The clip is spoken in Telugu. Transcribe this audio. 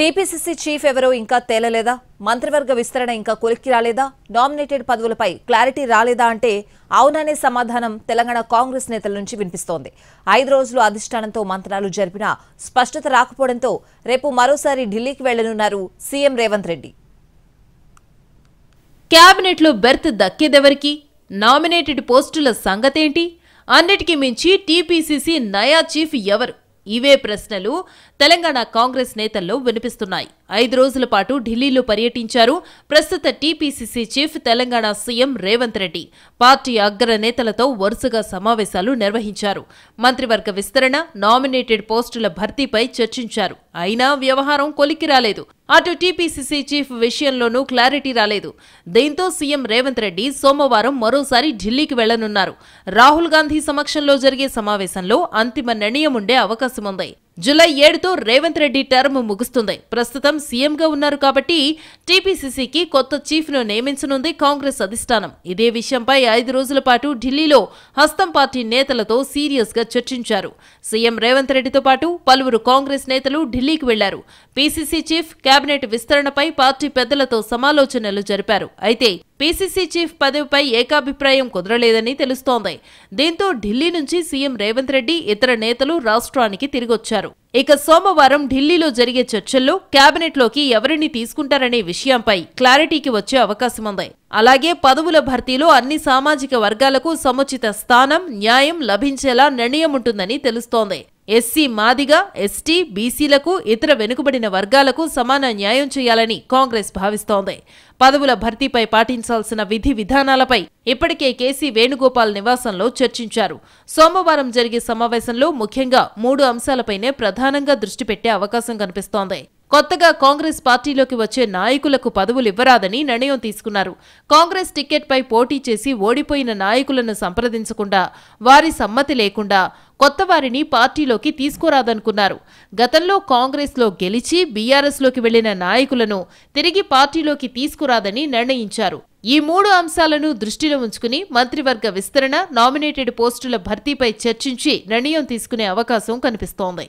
టీపీసీసీ చీఫ్ ఎవరో ఇంకా తేలలేదా మంత్రివర్గ విస్తరణ ఇంకా కొలిక్కి రాలేదా నామినేటెడ్ పదవులపై క్లారిటీ రాలేదా అంటే అవుననే సమాధానం తెలంగాణ కాంగ్రెస్ నేతల నుంచి వినిపిస్తోంది ఐదు రోజులు అధిష్టానంతో మంత్రాలు జరిపినా స్పష్టత రాకపోవడంతో రేపు మరోసారి ఢిల్లీకి వెళ్లనున్నారు సీఎం రేవంత్ రెడ్డి క్యాబినెట్లో బెర్త్ దక్కేదెవరికి నామినేటెడ్ పోస్టుల సంగతేంటి అన్నిటికీ మించి టీపీసీసీ నయా చీఫ్ ఎవరు ఇవే ప్రశ్నలు తెలంగాణ కాంగ్రెస్ నేతల్లో వినిపిస్తున్నాయి ఐదు రోజుల పాటు ఢిల్లీలో పర్యటించారు ప్రస్తుత TPCC chief Telangana CM Revanth Reddy party అగ్ర నేతలతో వరుసగా సమావేశాలు నిర్వహించారు మంత్రివర్గ విస్తరణ నామినేటెడ్ పోస్టుల భర్తీపై చర్చించారు అయినా వ్యవహారం కొలికి రాలేదు అటు టీపీసీసీ చీఫ్ విషయంలోనూ క్లారిటీ రాలేదు దీంతో సీఎం రేవంత్ రెడ్డి సోమవారం మరోసారి ఢిల్లీకి వెళ్లనున్నారు రాహుల్ గాంధీ సమక్షంలో జరిగే సమావేశంలో అంతిమ నిర్ణయం ఉండే అవకాశముంది జూలై ఏడుతో రేవంత్ రెడ్డి టర్మ్ ముగుస్తుంది ప్రస్తుతం సీఎంగా ఉన్నారు కాబట్టి టీపీసీసీకి కొత్త చీఫ్ను నియమించనుంది కాంగ్రెస్ అధిష్టానం ఇదే విషయంపై ఐదు రోజుల పాటు ఢిల్లీలో హస్తం పార్టీ నేతలతో సీరియస్గా చర్చించారు సీఎం రేవంత్ రెడ్డితో పాటు పలువురు కాంగ్రెస్ నేతలు ఢిల్లీకి వెళ్లారు పీసీసీ చీఫ్ కేబినెట్ విస్తరణపై పార్టీ పెద్దలతో సమాలోచనలు జరిపారు అయితే పీసీసీ చీఫ్ పదవిపై ఏకాభిప్రాయం కుదరలేదని తెలుస్తోంది దీంతో ఢిల్లీ నుంచి సీఎం రేవంత్ రెడ్డి ఇతర నేతలు రాష్ట్రానికి తిరిగొచ్చారు ఇక సోమవారం ఢిల్లీలో జరిగే చర్చల్లో క్యాబినెట్లోకి ఎవరిని తీసుకుంటారనే విషయంపై క్లారిటీకి వచ్చే అవకాశం ఉంది అలాగే పదవుల భర్తీలో అన్ని సామాజిక వర్గాలకు సముచిత స్థానం న్యాయం లభించేలా నిర్ణయం ఉంటుందని తెలుస్తోంది ఎస్సీ మాదిగా ఎస్టీ బీసీలకు ఇతర వెనుకబడిన వర్గాలకు సమాన న్యాయం చేయాలని కాంగ్రెస్ భావిస్తోంది పదవుల భర్తీపై పాటించాల్సిన విధి విధానాలపై ఇప్పటికే కేసీ వేణుగోపాల్ నివాసంలో చర్చించారు సోమవారం జరిగే సమావేశంలో ముఖ్యంగా మూడు అంశాలపైనే ప్రధానంగా దృష్టి పెట్టే అవకాశం కనిపిస్తోంది కొత్తగా కాంగ్రెస్ పార్టీలోకి వచ్చే నాయకులకు పదవులు ఇవ్వరాదని నిర్ణయం తీసుకున్నారు కాంగ్రెస్ టికెట్పై పోటీ చేసి ఓడిపోయిన నాయకులను సంప్రదించకుండా వారి సమ్మతి లేకుండా కొత్త వారిని పార్టీలోకి తీసుకురాదనుకున్నారు గతంలో కాంగ్రెస్లో గెలిచి బీఆర్ఎస్లోకి వెళ్లిన నాయకులను తిరిగి పార్టీలోకి తీసుకురాదని నిర్ణయించారు ఈ మూడు అంశాలను దృష్టిలో ఉంచుకుని మంత్రివర్గ విస్తరణ నామినేటెడ్ పోస్టుల భర్తీపై చర్చించి నిర్ణయం తీసుకునే అవకాశం కనిపిస్తోంది